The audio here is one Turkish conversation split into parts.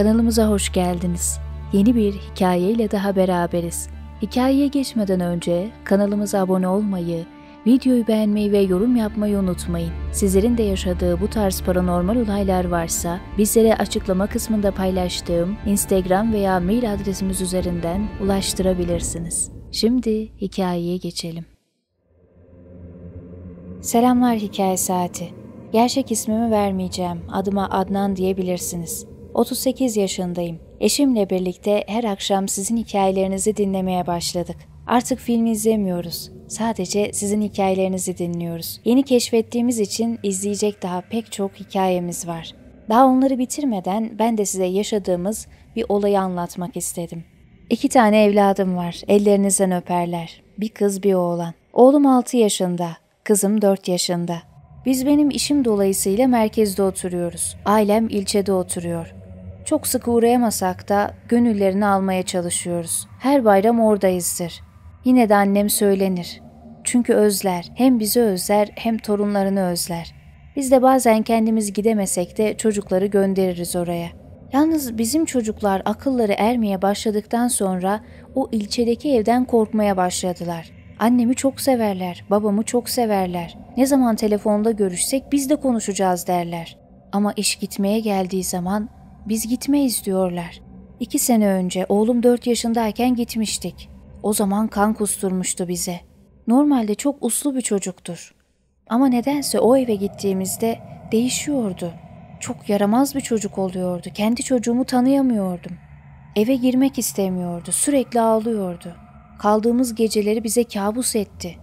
Kanalımıza hoş geldiniz. Yeni bir hikayeyle daha beraberiz. Hikayeye geçmeden önce kanalımıza abone olmayı, videoyu beğenmeyi ve yorum yapmayı unutmayın. Sizlerin de yaşadığı bu tarz paranormal olaylar varsa bizlere açıklama kısmında paylaştığım Instagram veya mail adresimiz üzerinden ulaştırabilirsiniz. Şimdi hikayeye geçelim. Selamlar Hikaye Saati. Gerçek ismimi vermeyeceğim. Adıma Adnan diyebilirsiniz. 38 yaşındayım. Eşimle birlikte her akşam sizin hikayelerinizi dinlemeye başladık. Artık film izlemiyoruz. Sadece sizin hikayelerinizi dinliyoruz. Yeni keşfettiğimiz için izleyecek daha pek çok hikayemiz var. Daha onları bitirmeden ben de size yaşadığımız bir olayı anlatmak istedim. İki tane evladım var. Ellerinizden öperler. Bir kız bir oğlan. Oğlum 6 yaşında, kızım 4 yaşında. Biz benim işim dolayısıyla merkezde oturuyoruz. Ailem ilçede oturuyor. Çok sık uğrayamasak da gönüllerini almaya çalışıyoruz. Her bayram oradayızdır. Yine de annem söylenir. Çünkü özler, hem bizi özler hem torunlarını özler. Biz de bazen kendimiz gidemesek de çocukları göndeririz oraya. Yalnız bizim çocuklar akılları ermeye başladıktan sonra o ilçedeki evden korkmaya başladılar. Annemi çok severler, babamı çok severler. Ne zaman telefonda görüşsek biz de konuşacağız derler. Ama iş gitmeye geldiği zaman biz gitmeyiz diyorlar. İki sene önce oğlum dört yaşındayken gitmiştik. O zaman kan kusturmuştu bize. Normalde çok uslu bir çocuktur. Ama nedense o eve gittiğimizde değişiyordu. Çok yaramaz bir çocuk oluyordu. Kendi çocuğumu tanıyamıyordum. Eve girmek istemiyordu. Sürekli ağlıyordu. Kaldığımız geceleri bize kabus etti.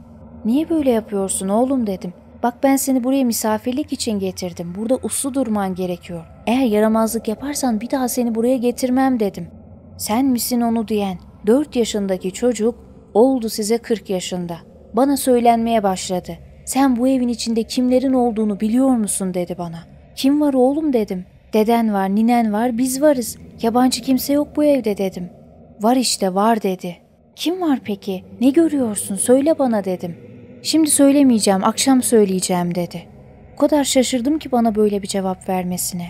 Niye böyle yapıyorsun oğlum dedim. Bak ben seni buraya misafirlik için getirdim. Burada uslu durman gerekiyor. Eğer yaramazlık yaparsan bir daha seni buraya getirmem dedim. Sen misin onu diyen? Dört yaşındaki çocuk oldu size kırk yaşında. Bana söylenmeye başladı. Sen bu evin içinde kimlerin olduğunu biliyor musun dedi bana. Kim var oğlum dedim. Deden var, ninen var, biz varız. Yabancı kimse yok bu evde dedim. Var işte var dedi. Kim var peki? Ne görüyorsun? Söyle bana dedim. Şimdi söylemeyeceğim, akşam söyleyeceğim dedi. O kadar şaşırdım ki bana böyle bir cevap vermesine.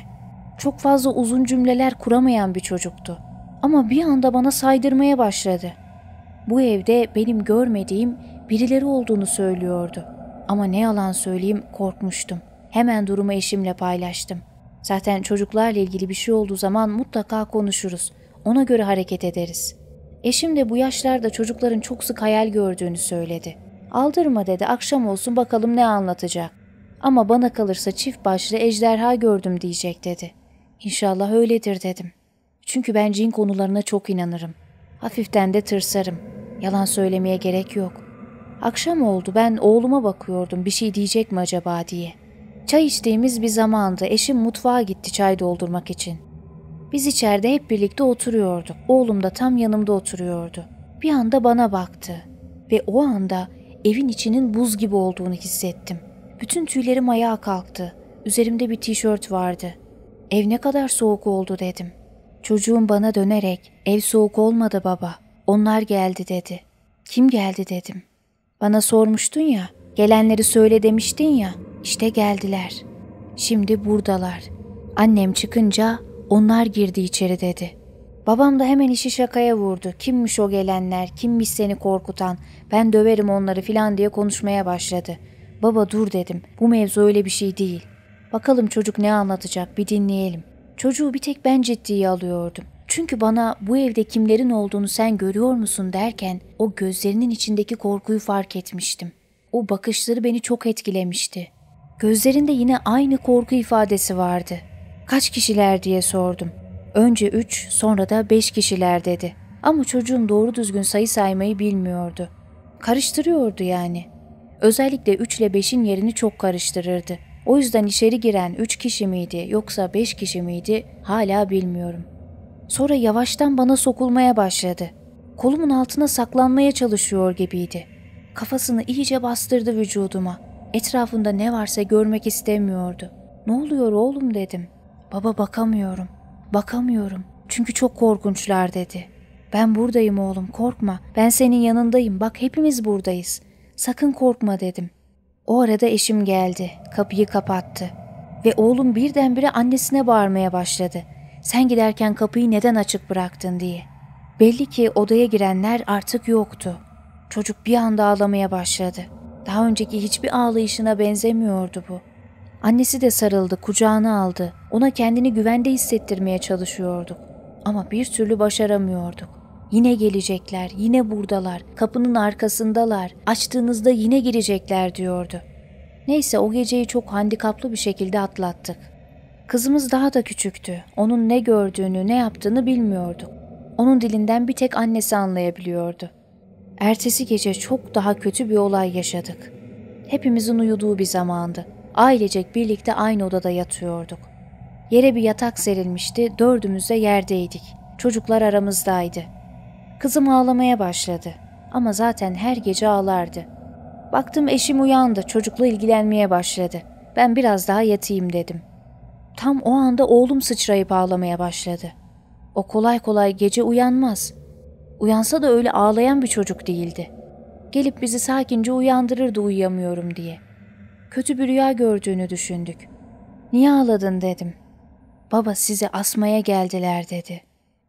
Çok fazla uzun cümleler kuramayan bir çocuktu. Ama bir anda bana saydırmaya başladı. Bu evde benim görmediğim birileri olduğunu söylüyordu. Ama ne yalan söyleyeyim korkmuştum. Hemen durumu eşimle paylaştım. Zaten çocuklarla ilgili bir şey olduğu zaman mutlaka konuşuruz. Ona göre hareket ederiz. Eşim de bu yaşlarda çocukların çok sık hayal gördüğünü söyledi.'' Aldırma dedi akşam olsun bakalım ne anlatacak. Ama bana kalırsa çift başlı ejderha gördüm diyecek dedi. İnşallah öyledir dedim. Çünkü ben cin konularına çok inanırım. Hafiften de tırsarım. Yalan söylemeye gerek yok. Akşam oldu ben oğluma bakıyordum bir şey diyecek mi acaba diye. Çay içtiğimiz bir zamandı. eşim mutfağa gitti çay doldurmak için. Biz içeride hep birlikte oturuyorduk. Oğlum da tam yanımda oturuyordu. Bir anda bana baktı ve o anda Evin içinin buz gibi olduğunu hissettim. Bütün tüylerim ayağa kalktı. Üzerimde bir tişört vardı. Ev ne kadar soğuk oldu dedim. Çocuğum bana dönerek ev soğuk olmadı baba. Onlar geldi dedi. Kim geldi dedim. Bana sormuştun ya. Gelenleri söyle demiştin ya. İşte geldiler. Şimdi buradalar. Annem çıkınca onlar girdi içeri dedi. Babam da hemen işi şakaya vurdu. Kimmiş o gelenler, kimmiş seni korkutan, ben döverim onları filan diye konuşmaya başladı. Baba dur dedim, bu mevzu öyle bir şey değil. Bakalım çocuk ne anlatacak bir dinleyelim. Çocuğu bir tek ben ciddiye alıyordum. Çünkü bana bu evde kimlerin olduğunu sen görüyor musun derken o gözlerinin içindeki korkuyu fark etmiştim. O bakışları beni çok etkilemişti. Gözlerinde yine aynı korku ifadesi vardı. Kaç kişiler diye sordum. Önce üç, sonra da beş kişiler dedi. Ama çocuğum doğru düzgün sayı saymayı bilmiyordu. Karıştırıyordu yani. Özellikle üç ile beşin yerini çok karıştırırdı. O yüzden içeri giren üç kişi miydi yoksa beş kişi miydi hala bilmiyorum. Sonra yavaştan bana sokulmaya başladı. Kolumun altına saklanmaya çalışıyor gibiydi. Kafasını iyice bastırdı vücuduma. Etrafında ne varsa görmek istemiyordu. Ne oluyor oğlum dedim. Baba bakamıyorum. Bakamıyorum. Çünkü çok korkunçlar dedi. Ben buradayım oğlum korkma. Ben senin yanındayım. Bak hepimiz buradayız. Sakın korkma dedim. O arada eşim geldi. Kapıyı kapattı. Ve oğlum birdenbire annesine bağırmaya başladı. Sen giderken kapıyı neden açık bıraktın diye. Belli ki odaya girenler artık yoktu. Çocuk bir anda ağlamaya başladı. Daha önceki hiçbir ağlayışına benzemiyordu bu. Annesi de sarıldı, kucağına aldı. Ona kendini güvende hissettirmeye çalışıyorduk. Ama bir türlü başaramıyorduk. Yine gelecekler, yine buradalar, kapının arkasındalar, açtığınızda yine girecekler diyordu. Neyse o geceyi çok handikaplı bir şekilde atlattık. Kızımız daha da küçüktü. Onun ne gördüğünü, ne yaptığını bilmiyorduk. Onun dilinden bir tek annesi anlayabiliyordu. Ertesi gece çok daha kötü bir olay yaşadık. Hepimizin uyuduğu bir zamandı ailecek birlikte aynı odada yatıyorduk. Yere bir yatak serilmişti, dördümüz de yerdeydik. Çocuklar aramızdaydı. Kızım ağlamaya başladı ama zaten her gece ağlardı. Baktım eşim uyandı, çocukla ilgilenmeye başladı. Ben biraz daha yatayım dedim. Tam o anda oğlum sıçrayıp ağlamaya başladı. O kolay kolay gece uyanmaz. Uyansa da öyle ağlayan bir çocuk değildi. Gelip bizi sakince uyandırırdı uyuyamıyorum diye.'' kötü bir rüya gördüğünü düşündük. Niye ağladın dedim. Baba sizi asmaya geldiler dedi.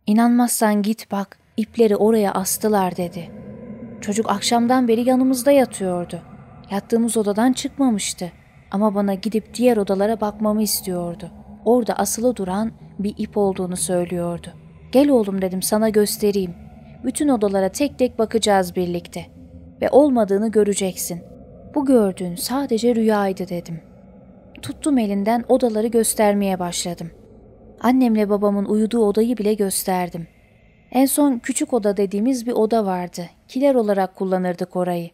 İnanmazsan git bak ipleri oraya astılar dedi. Çocuk akşamdan beri yanımızda yatıyordu. Yattığımız odadan çıkmamıştı ama bana gidip diğer odalara bakmamı istiyordu. Orada asılı duran bir ip olduğunu söylüyordu. Gel oğlum dedim sana göstereyim. Bütün odalara tek tek bakacağız birlikte ve olmadığını göreceksin. Bu gördüğün sadece rüyaydı dedim. Tuttum elinden odaları göstermeye başladım. Annemle babamın uyuduğu odayı bile gösterdim. En son küçük oda dediğimiz bir oda vardı. Kiler olarak kullanırdık orayı.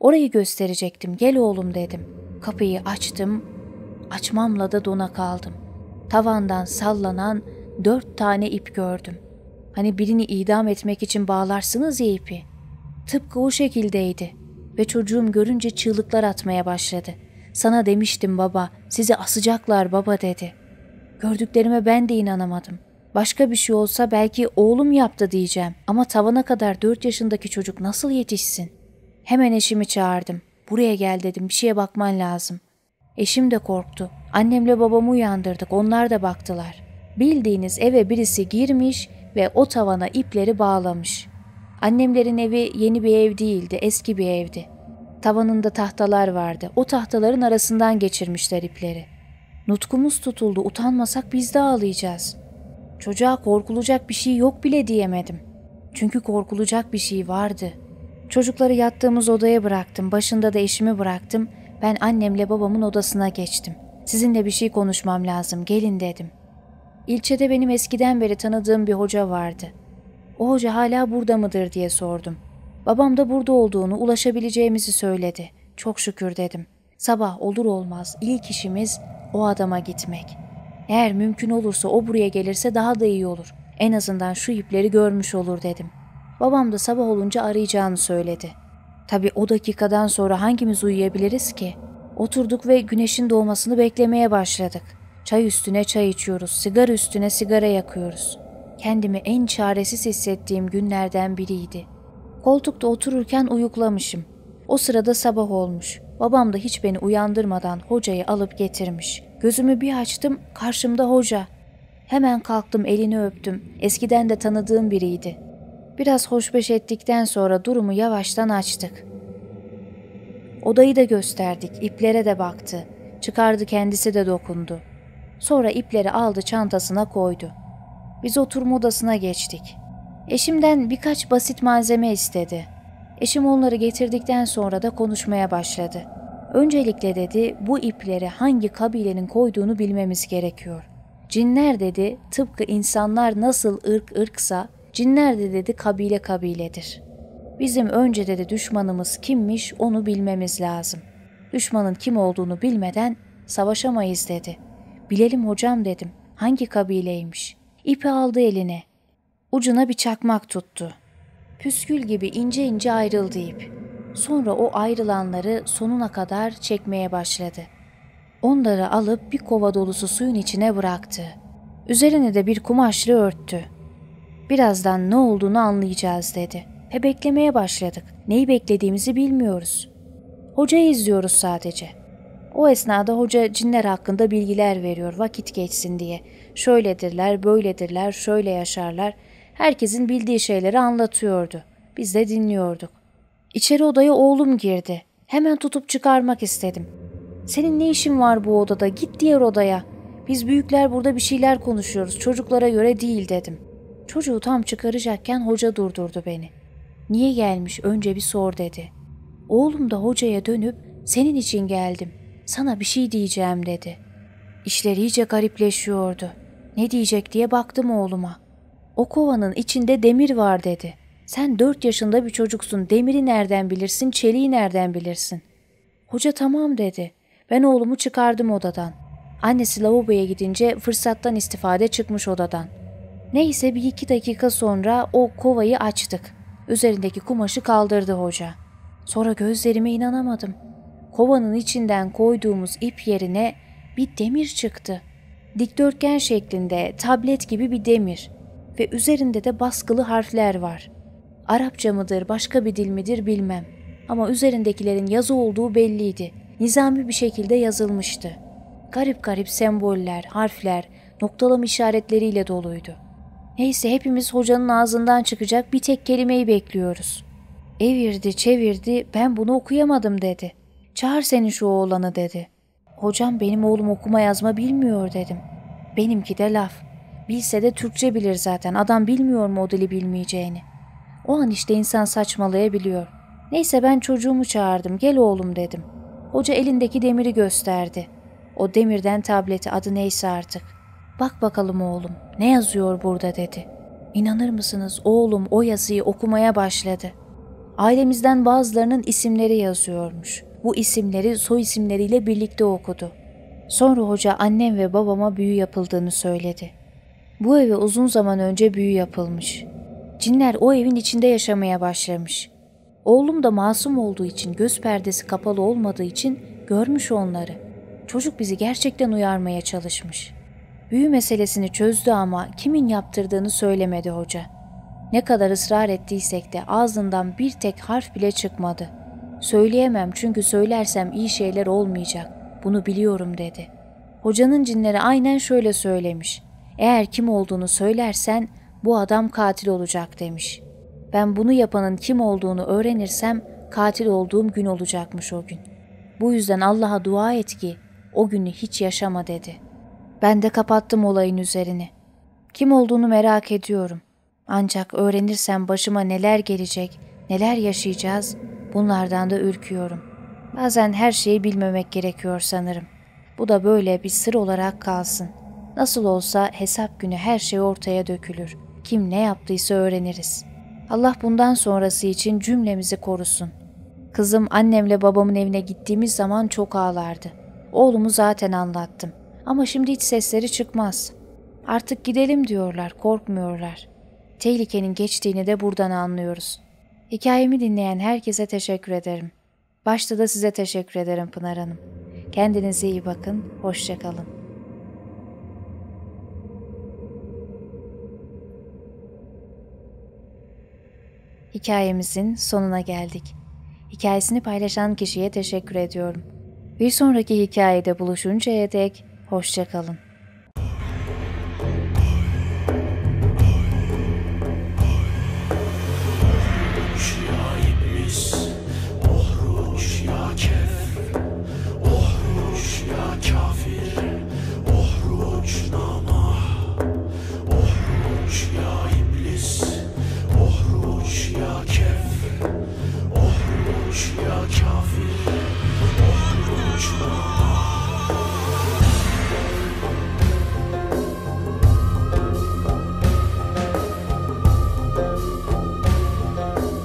Orayı gösterecektim. Gel oğlum dedim. Kapıyı açtım. Açmamla da dona kaldım. Tavandan sallanan dört tane ip gördüm. Hani birini idam etmek için bağlarsınız ya ipi. Tıpkı o şekildeydi.'' ve çocuğum görünce çığlıklar atmaya başladı. Sana demiştim baba, sizi asacaklar baba dedi. Gördüklerime ben de inanamadım. Başka bir şey olsa belki oğlum yaptı diyeceğim ama tavana kadar 4 yaşındaki çocuk nasıl yetişsin? Hemen eşimi çağırdım. Buraya gel dedim bir şeye bakman lazım. Eşim de korktu. Annemle babamı uyandırdık onlar da baktılar. Bildiğiniz eve birisi girmiş ve o tavana ipleri bağlamış. Annemlerin evi yeni bir ev değildi, eski bir evdi. Tavanında tahtalar vardı. O tahtaların arasından geçirmişler ipleri. Nutkumuz tutuldu, utanmasak biz de ağlayacağız. Çocuğa korkulacak bir şey yok bile diyemedim. Çünkü korkulacak bir şey vardı. Çocukları yattığımız odaya bıraktım, başında da eşimi bıraktım. Ben annemle babamın odasına geçtim. Sizinle bir şey konuşmam lazım, gelin dedim. İlçede benim eskiden beri tanıdığım bir hoca vardı.'' O hoca hala burada mıdır diye sordum. Babam da burada olduğunu, ulaşabileceğimizi söyledi. Çok şükür dedim. Sabah olur olmaz ilk işimiz o adama gitmek. Eğer mümkün olursa o buraya gelirse daha da iyi olur. En azından şu ipleri görmüş olur dedim. Babam da sabah olunca arayacağını söyledi. Tabii o dakikadan sonra hangimiz uyuyabiliriz ki? Oturduk ve güneşin doğmasını beklemeye başladık. Çay üstüne çay içiyoruz, sigara üstüne sigara yakıyoruz. Kendimi en çaresiz hissettiğim günlerden biriydi. Koltukta otururken uyuklamışım. O sırada sabah olmuş. Babam da hiç beni uyandırmadan hocayı alıp getirmiş. Gözümü bir açtım, karşımda hoca. Hemen kalktım, elini öptüm. Eskiden de tanıdığım biriydi. Biraz hoşbeş ettikten sonra durumu yavaştan açtık. Odayı da gösterdik, iplere de baktı. Çıkardı kendisi de dokundu. Sonra ipleri aldı çantasına koydu. Biz oturma odasına geçtik. Eşimden birkaç basit malzeme istedi. Eşim onları getirdikten sonra da konuşmaya başladı. Öncelikle dedi bu ipleri hangi kabilenin koyduğunu bilmemiz gerekiyor. Cinler dedi tıpkı insanlar nasıl ırk ırksa cinler de dedi kabile kabiledir. Bizim önce dedi düşmanımız kimmiş onu bilmemiz lazım. Düşmanın kim olduğunu bilmeden savaşamayız dedi. Bilelim hocam dedim hangi kabileymiş. İpi aldı eline. Ucuna bir çakmak tuttu. Püskül gibi ince ince ayrıldı ip. Sonra o ayrılanları sonuna kadar çekmeye başladı. Onları alıp bir kova dolusu suyun içine bıraktı. Üzerine de bir kumaşlı örttü. Birazdan ne olduğunu anlayacağız dedi. Ve beklemeye başladık. Neyi beklediğimizi bilmiyoruz. Hocayı izliyoruz sadece.'' O esnada hoca cinler hakkında bilgiler veriyor vakit geçsin diye. Şöyledirler, böyledirler, şöyle yaşarlar. Herkesin bildiği şeyleri anlatıyordu. Biz de dinliyorduk. İçeri odaya oğlum girdi. Hemen tutup çıkarmak istedim. Senin ne işin var bu odada? Git diğer odaya. Biz büyükler burada bir şeyler konuşuyoruz. Çocuklara göre değil dedim. Çocuğu tam çıkaracakken hoca durdurdu beni. Niye gelmiş önce bir sor dedi. Oğlum da hocaya dönüp senin için geldim sana bir şey diyeceğim dedi. İşler iyice garipleşiyordu. Ne diyecek diye baktım oğluma. O kovanın içinde demir var dedi. Sen dört yaşında bir çocuksun. Demiri nereden bilirsin, çeliği nereden bilirsin? Hoca tamam dedi. Ben oğlumu çıkardım odadan. Annesi lavaboya gidince fırsattan istifade çıkmış odadan. Neyse bir iki dakika sonra o kovayı açtık. Üzerindeki kumaşı kaldırdı hoca. Sonra gözlerime inanamadım.'' kovanın içinden koyduğumuz ip yerine bir demir çıktı. Dikdörtgen şeklinde tablet gibi bir demir ve üzerinde de baskılı harfler var. Arapça mıdır, başka bir dil midir bilmem. Ama üzerindekilerin yazı olduğu belliydi. Nizami bir şekilde yazılmıştı. Garip garip semboller, harfler, noktalama işaretleriyle doluydu. Neyse hepimiz hocanın ağzından çıkacak bir tek kelimeyi bekliyoruz. Evirdi çevirdi ben bunu okuyamadım dedi. Çağır seni şu oğlanı dedi. Hocam benim oğlum okuma yazma bilmiyor dedim. Benimki de laf. Bilse de Türkçe bilir zaten. Adam bilmiyor mu o dili bilmeyeceğini. O an işte insan saçmalayabiliyor. Neyse ben çocuğumu çağırdım. Gel oğlum dedim. Hoca elindeki demiri gösterdi. O demirden tableti adı neyse artık. Bak bakalım oğlum ne yazıyor burada dedi. İnanır mısınız oğlum o yazıyı okumaya başladı. Ailemizden bazılarının isimleri yazıyormuş bu isimleri soy isimleriyle birlikte okudu. Sonra hoca annem ve babama büyü yapıldığını söyledi. Bu eve uzun zaman önce büyü yapılmış. Cinler o evin içinde yaşamaya başlamış. Oğlum da masum olduğu için, göz perdesi kapalı olmadığı için görmüş onları. Çocuk bizi gerçekten uyarmaya çalışmış. Büyü meselesini çözdü ama kimin yaptırdığını söylemedi hoca. Ne kadar ısrar ettiysek de ağzından bir tek harf bile çıkmadı.'' Söyleyemem çünkü söylersem iyi şeyler olmayacak. Bunu biliyorum dedi. Hocanın cinleri aynen şöyle söylemiş. Eğer kim olduğunu söylersen bu adam katil olacak demiş. Ben bunu yapanın kim olduğunu öğrenirsem katil olduğum gün olacakmış o gün. Bu yüzden Allah'a dua et ki o günü hiç yaşama dedi. Ben de kapattım olayın üzerine. Kim olduğunu merak ediyorum. Ancak öğrenirsem başıma neler gelecek, neler yaşayacağız Bunlardan da ürküyorum. Bazen her şeyi bilmemek gerekiyor sanırım. Bu da böyle bir sır olarak kalsın. Nasıl olsa hesap günü her şey ortaya dökülür. Kim ne yaptıysa öğreniriz. Allah bundan sonrası için cümlemizi korusun. Kızım annemle babamın evine gittiğimiz zaman çok ağlardı. Oğlumu zaten anlattım. Ama şimdi hiç sesleri çıkmaz. Artık gidelim diyorlar, korkmuyorlar. Tehlikenin geçtiğini de buradan anlıyoruz. Hikayemi dinleyen herkese teşekkür ederim. Başta da size teşekkür ederim Pınar Hanım. Kendinize iyi bakın, hoşçakalın. Hikayemizin sonuna geldik. Hikayesini paylaşan kişiye teşekkür ediyorum. Bir sonraki hikayede buluşuncaya dek hoşçakalın.